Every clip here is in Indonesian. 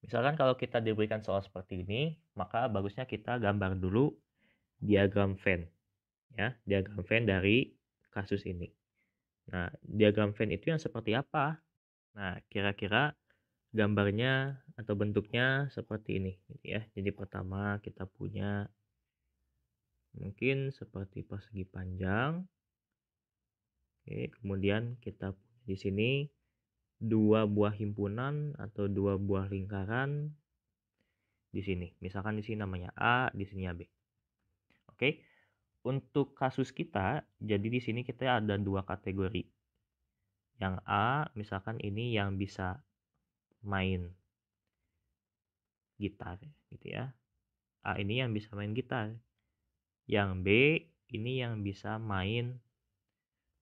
Misalkan kalau kita diberikan soal seperti ini, maka bagusnya kita gambar dulu diagram Venn. Ya, diagram Venn dari kasus ini. Nah, diagram Venn itu yang seperti apa? Nah, kira-kira gambarnya atau bentuknya seperti ini gitu ya. Jadi pertama kita punya mungkin seperti persegi panjang. Oke, kemudian kita di sini dua buah himpunan atau dua buah lingkaran di sini. Misalkan di sini namanya A, di sini B. Oke. Untuk kasus kita, jadi di sini kita ada dua kategori. Yang A, misalkan ini yang bisa main gitar gitu ya. A ini yang bisa main gitar. Yang B ini yang bisa main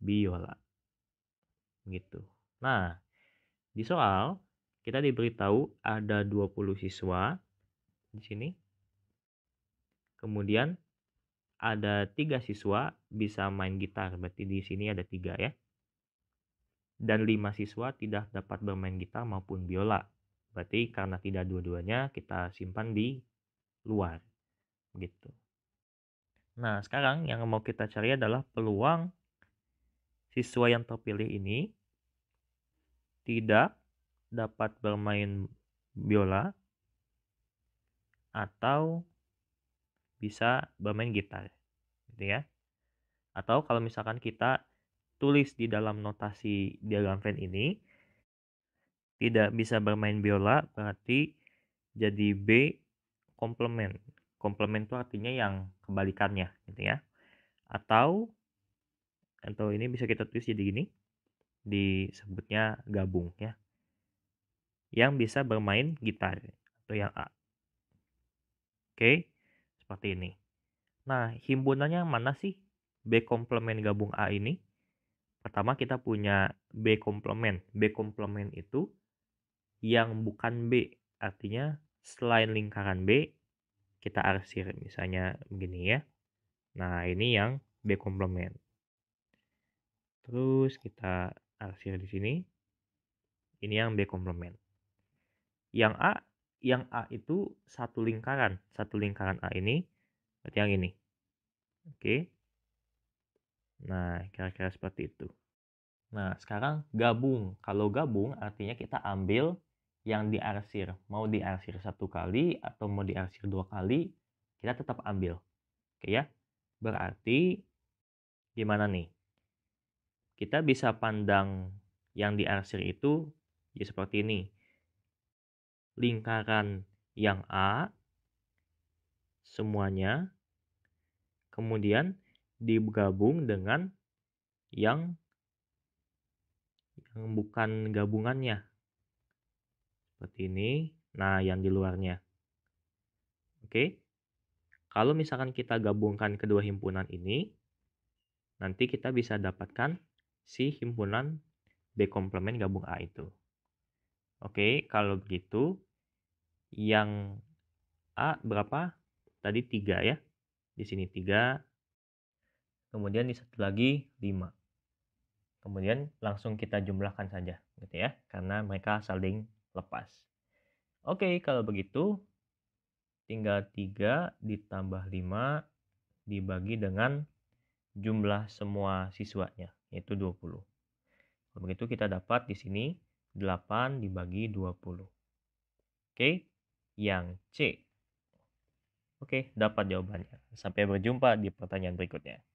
biola. Gitu. Nah, di soal, kita diberitahu ada 20 siswa di sini. Kemudian ada tiga siswa bisa main gitar, berarti di sini ada tiga ya. Dan lima siswa tidak dapat bermain gitar maupun biola. Berarti karena tidak dua-duanya kita simpan di luar. gitu. Nah, sekarang yang mau kita cari adalah peluang siswa yang terpilih ini tidak dapat bermain biola atau bisa bermain gitar gitu ya atau kalau misalkan kita tulis di dalam notasi diagram Venn ini tidak bisa bermain biola berarti jadi B komplement komplement itu artinya yang kebalikannya gitu ya atau atau ini bisa kita tulis jadi gini disebutnya gabung ya. Yang bisa bermain gitar atau yang A. Oke, seperti ini. Nah, himpunannya mana sih B komplement gabung A ini? Pertama kita punya B komplement. B komplement itu yang bukan B, artinya selain lingkaran B kita arsir misalnya begini ya. Nah, ini yang B komplement. Terus kita arsir di sini. Ini yang B komplement. Yang A, yang A itu satu lingkaran. Satu lingkaran A ini berarti yang ini. Oke. Nah, kira-kira seperti itu. Nah, sekarang gabung. Kalau gabung artinya kita ambil yang diarsir. Mau diarsir satu kali atau mau diarsir dua kali, kita tetap ambil. Oke ya. Berarti gimana nih? kita bisa pandang yang diarsir itu ya seperti ini. Lingkaran yang A semuanya kemudian digabung dengan yang yang bukan gabungannya. Seperti ini. Nah, yang di luarnya. Oke. Kalau misalkan kita gabungkan kedua himpunan ini, nanti kita bisa dapatkan si himpunan B komplement gabung A itu. Oke, kalau begitu yang A berapa? Tadi 3 ya. Di sini 3. Kemudian di satu lagi 5. Kemudian langsung kita jumlahkan saja gitu ya karena mereka saling lepas. Oke, kalau begitu tinggal 3 ditambah 5 dibagi dengan jumlah semua siswanya, yaitu 20. Kalau begitu kita dapat di sini 8 dibagi 20. Oke, yang C. Oke, dapat jawabannya. Sampai berjumpa di pertanyaan berikutnya.